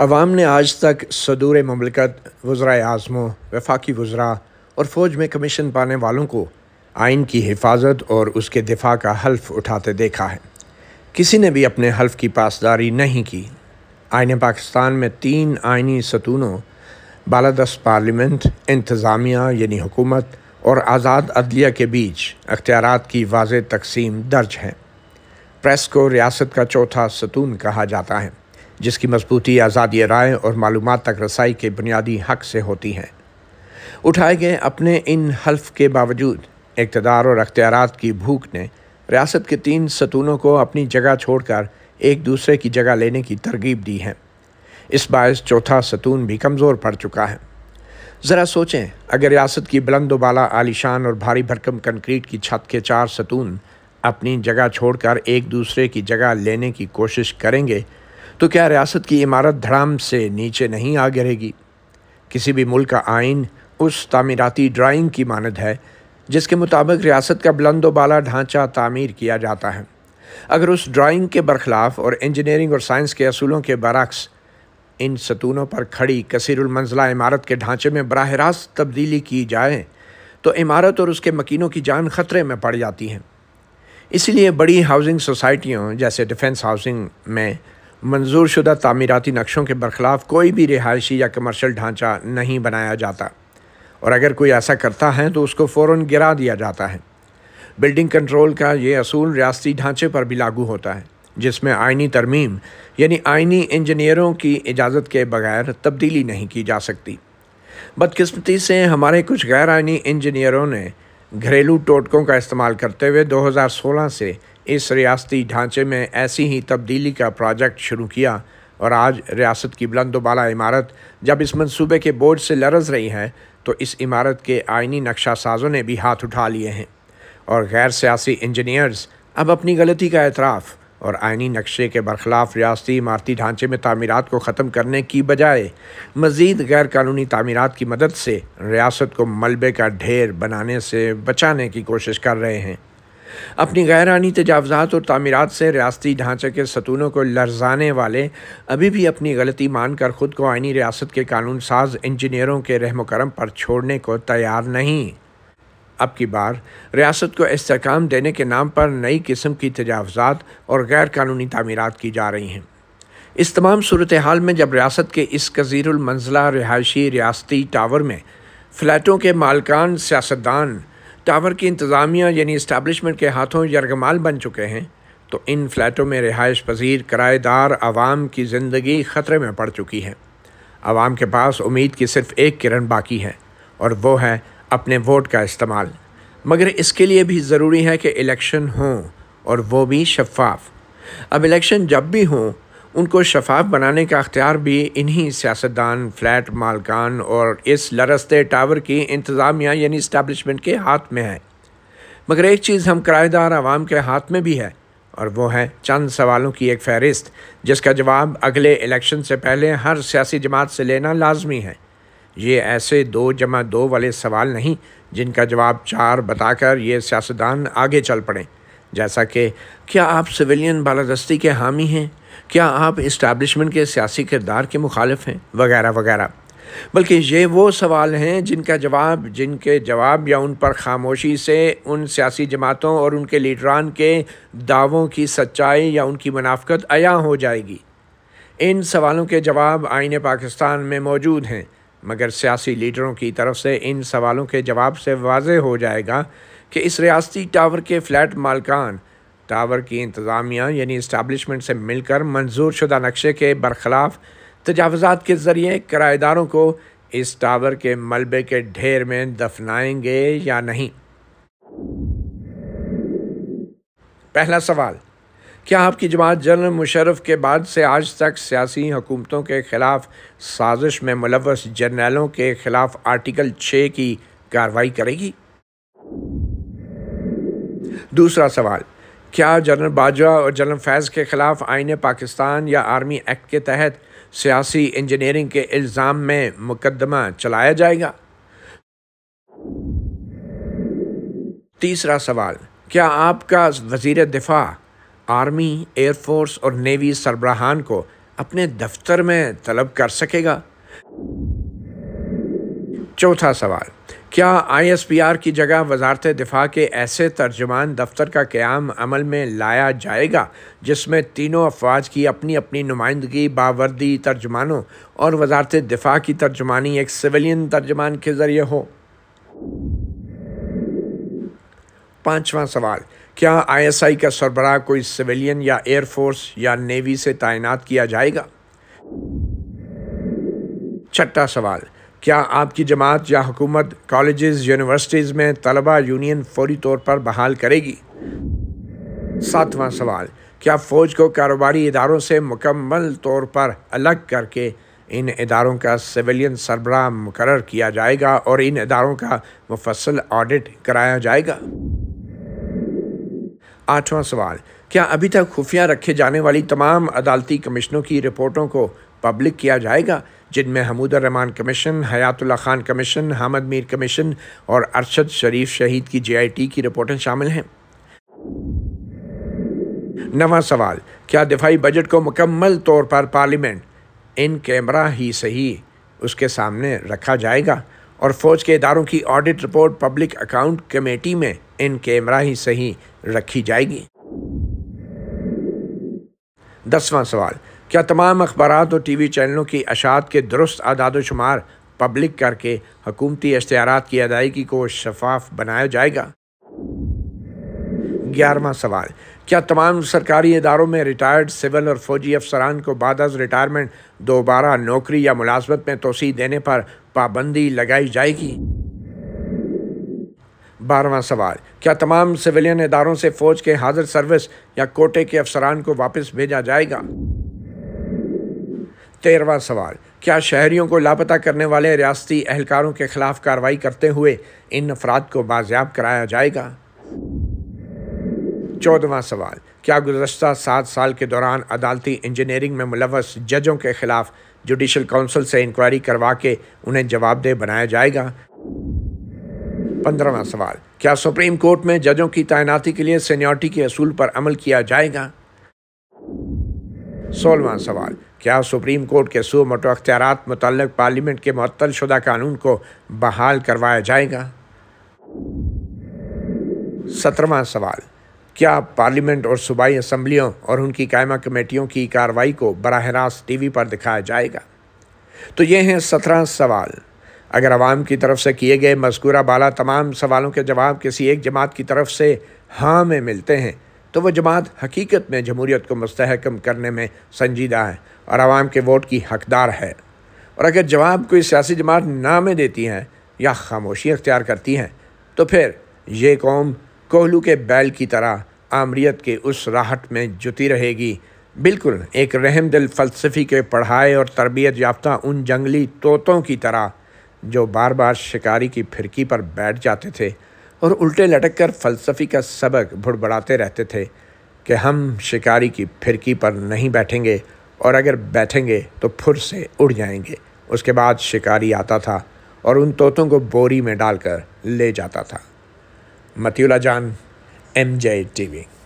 अवाम ने आज तक सदूर ममलकत वज्रा आज़मों वफाकी वज्रा और फ़ौज में कमीशन पाने वालों को आइन की हिफाजत और उसके दिफा का हल्फ उठाते देखा है किसी ने भी अपने हल्फ की पासदारी नहीं की आइन पाकिस्तान में तीन आइनी सतूनों बाला दस पार्लियामेंट इंतज़ामिया यानी हुकूमत और आज़ाद अदलिया के बीच अख्तियार की वाज तकसीम दर्ज है प्रेस को रियासत का चौथा सतून कहा जाता है जिसकी मजबूती आज़ादी राय और मालूम तक रसाई के बुनियादी हक से होती हैं उठाए गए अपने इन हल्फ के बावजूद इकतदार और अख्तियार की भूख ने रियासत के तीन सतूनों को अपनी जगह छोड़कर एक दूसरे की जगह लेने की तरगीब दी है इस बायस चौथा सतून भी कमज़ोर पड़ चुका है ज़रा सोचें अगर रियासत की बुलंद वाला आलिशान और भारी भरकम कंक्रीट की छत के चार सतून अपनी जगह छोड़कर एक दूसरे की जगह लेने की कोशिश करेंगे तो क्या रियासत की इमारत धड़ाम से नीचे नहीं आ गिरेगी किसी भी मुल्क का आइन उस तामीराती ड्राइंग की मानद है जिसके मुताबिक रियासत का बुलंद बाला ढांचा तामीर किया जाता है अगर उस ड्राइंग के बरखिलाफ़ और इंजीनियरिंग और साइंस के असूलों के बरक्स इन सतूनों पर खड़ी कसरमंजिला इमारत के ढांचे में बरह रास्त तब्दीली की जाए तो इमारत और उसके मकीनों की जान खतरे में पड़ जाती है इसलिए बड़ी हाउसिंग सोसाइटियों जैसे डिफेंस हाउसिंग में मंजूर शुदा तमीराती नक्शों के बरखिलाफ़ कोई भी रिहायशी या कमर्शल ढांचा नहीं बनाया जाता और अगर कोई ऐसा करता है तो उसको फ़ौर गिरा दिया जाता है बिल्डिंग कंट्रोल का ये असूल रियासती ढांचे पर भी लागू होता है जिसमें आइनी तरमीम यानी आइनी इंजीनियरों की इजाज़त के बगैर तब्दीली नहीं की जा सकती बदकस्मती से हमारे कुछ गैर आइनी इंजीनियरों ने घरेलू टोटकों का इस्तेमाल करते हुए 2016 से इस रियासती ढांचे में ऐसी ही तब्दीली का प्रोजेक्ट शुरू किया और आज रियासत की बुलंदोबाला इमारत जब इस मंसूबे के बोझ से लरज रही है तो इस इमारत के आइनी नक्शा साजों ने भी हाथ उठा लिए हैं और गैर सियासी इंजीनियर्स अब अपनी गलती का एतराफ़ और आइनी नक्शे के बरखिलाफ़ रियासती इमारती ढांचे में तमीरत को ख़त्म करने की बजाय मज़ीद गैर कानूनी तमीरत की मदद से रियासत को मलबे का ढेर बनाने से बचाने की कोशिश कर रहे हैं अपनी गैरानी तजावज़ात और तमीरत से रियाती ढांचे के सतूनों को लर्जाने वाले अभी भी अपनी गलती मानकर ख़ुद को आइनी रियासत के कानून साज इंजीनियरों के रहम करम पर छोड़ने को तैयार नहीं अब की बार रियासत को इसकाम देने के नाम पर नई किस्म की तजावज़ात और गैर कानूनी तमीरत की जा रही हैं इस तमाम सूरत हाल में जब रियासत के इस कज़ीरमंजिला रिहायशी रियाती टावर में फ्लैटों के मालकान सियासतदान टावर की इंतज़ामिया यानी इस्टबलिशमेंट के हाथों यरगमाल बन चुके हैं तो इन फ्लैटों में रिहाइश पजीर किराएदार आवाम की ज़िंदगी ख़तरे में पड़ चुकी है आवाम के पास उम्मीद की सिर्फ एक किरण बाकी है और वो है अपने वोट का इस्तेमाल मगर इसके लिए भी ज़रूरी है कि इलेक्शन हों और वो भी शफाफ अब इलेक्शन जब भी हों उनको शफाफ बनाने का अख्तियार भी इन्हीं सियासतदान फ्लैट मालकान और इस लरस्ते टावर की इंतज़ामिया यानी इस्टबलिशमेंट के हाथ में है मगर एक चीज़ हम किराएदार आवाम के हाथ में भी है और वो है चंद सवालों की एक फहरिस्त जिसका जवाब अगले इलेक्शन से पहले हर सियासी जमात से लेना लाजमी है ये ऐसे दो जमा दो वाले सवाल नहीं जिनका जवाब चार बताकर ये सियासतदान आगे चल पड़ें जैसा कि क्या आप सिविलियन बालादस्ती के हामी हैं क्या आप इस्टेब्लिशमेंट के सियासी किरदार के मुखालफ हैं वगैरह वगैरह बल्कि ये वो सवाल हैं जिनका जवाब जिनके जवाब या उन पर खामोशी से उन सियासी जमातों और उनके लीडरान के दावों की सच्चाई या उनकी मुनाफ्त अया हो जाएगी इन सवालों के जवाब आइन पाकिस्तान में मौजूद हैं मगर सियासी लीडरों की तरफ से इन सवालों के जवाब से वाज हो जाएगा कि इस रियासती टावर के फ्लैट मालकान टावर की इंतज़ामिया यानी इस्टबलिशमेंट से मिलकर मंजूर शुदा नक्शे के बरखिलाफ़ तजावज़ात के ज़रिए किराएदारों को इस टावर के मलबे के ढेर में दफनाएंगे या नहीं पहला सवाल क्या आपकी जमात जनरल मुशरफ के बाद से आज तक सियासी हुकूमतों के ख़िलाफ़ साजिश में मुलवस जर्नलों के ख़िलाफ़ आर्टिकल छः की कार्रवाई करेगी दूसरा सवाल क्या जनरल बाजवा और जनरल फैज़ के ख़िलाफ़ आइन पाकिस्तान या आर्मी एक्ट के तहत सियासी इंजीनियरिंग के इल्ज़ाम में मुकदमा चलाया जाएगा तीसरा सवाल क्या आपका वजीर दिफा आर्मी एयरफोर्स और नेवी सरबराहान को अपने दफ्तर में तलब कर सकेगा चौथा सवाल क्या आईएसपीआर की जगह वजारत दिफा के ऐसे तर्जमान दफ्तर का क्याम अमल में लाया जाएगा जिसमें तीनों अफवाज की अपनी अपनी नुमाइंदगी बावर्दी तर्जमानों और वजारत दिफा की तर्जमानी एक सिविलियन तर्जमान के ज़रिए हो पाँचवा सवाल क्या आईएसआई का सरबराह कोई सिविलियन या एयरफोर्स या नेवी से तैनात किया जाएगा छठा सवाल क्या आपकी जमात या हुकूमत कॉलेजेस यूनिवर्सिटीज़ में तलबा यूनियन फौरी तौर पर बहाल करेगी सातवां सवाल क्या फ़ौज को कारोबारी इदारों से मुकम्मल तौर पर अलग करके इन इदारों का सिविलियन सरबराह मुकर किया जाएगा और इन इदारों का मुफसल ऑडिट कराया जाएगा आठवां सवाल क्या अभी तक खुफिया रखे जाने वाली तमाम अदालती कमिश्नों की रिपोर्टों को पब्लिक किया जाएगा जिनमें Rahman commission Hayatullah Khan commission Hamad Mir commission और अरशद शरीफ शहीद की जेआईटी की रिपोर्टें शामिल हैं नवा सवाल क्या दिफाई बजट को मुकम्मल तौर पर पार्लियामेंट इन कैमरा ही सही उसके सामने रखा जाएगा और फौज के इदारों की audit report public account committee में इन कैमरा ही सही रखी जाएगी दसवां सवाल क्या तमाम अखबार और टी वी चैनलों की अशात के दुरुस्त आदाद शुमार पब्लिक करके हकूमती इश्तार की अदायगी को शफाफ बनाया जाएगा ग्यारहवा सवाल क्या तमाम सरकारी इदारों में रिटायर्ड सिविल और फौजी अफसरान को बाद अज रिटायरमेंट दोबारा नौकरी या मुलाजमत में तोसी देने पर पाबंदी लगाई जाएगी बारहवा सवाल क्या तमाम सिविलियन इदारों से फौज के हाजिर सर्विस या कोटे के अफसरान को वापस भेजा जाएगा तेरवा सवाल क्या शहरियों को लापता करने वाले रियासती अहलकारों के खिलाफ कार्रवाई करते हुए इन अफराद को बाजियाब कराया जाएगा चौदवा सवाल क्या गुजशत सात साल के दौरान अदालती इंजीनियरिंग में मुलवस जजों के खिलाफ जुडिशल काउंसिल से इंक्वायरी करवा के उन्हें जवाबदेह बनाया जाएगा पंद्रहवा सवाल क्या सुप्रीम कोर्ट में जजों की तैनाती के लिए सीनियरिटी के असूल पर अमल किया जाएगा सोलवा सवाल क्या सुप्रीम कोर्ट के मटो अख्तियार मुतल पार्लियामेंट के मअतल शुदा कानून को बहाल करवाया जाएगा सत्रवा सवाल क्या पार्लियामेंट और सूबाई असम्बलियों और उनकी कायमा कमेटियों की कार्रवाई को बरह रास्त टी वी पर दिखाया जाएगा तो ये हैं सत्रह सवाल अगर आवाम की तरफ से किए गए मजकूरा बाला तमाम सवालों के जवाब किसी एक जमात की तरफ से हाँ में मिलते हैं तो वह जमात हकीकत में जमहूरीत को मस्तकम करने में संजीदा है और आवाम के वोट की हकदार है और अगर जवाब कोई सियासी जमात नामें देती हैं या खामोशी अख्तियार करती हैं तो फिर ये कौम कोहलू के बैल की तरह आमरीत के उस राहट में जुती रहेगी बिल्कुल एक रहम दिल फलसफी के पढ़ाए और तरबियत याफ्ता उन जंगली तोतों की तरह जो बार बार शिकारी की फिरकी पर बैठ जाते थे और उल्टे लटक कर फलसफी का सबक भुड़बड़ाते रहते थे कि हम शिकारी की फिरकी पर नहीं बैठेंगे और अगर बैठेंगे तो फुर से उड़ जाएंगे उसके बाद शिकारी आता था और उन तोतों को बोरी में डालकर ले जाता था मतियला जान एम जे टी वी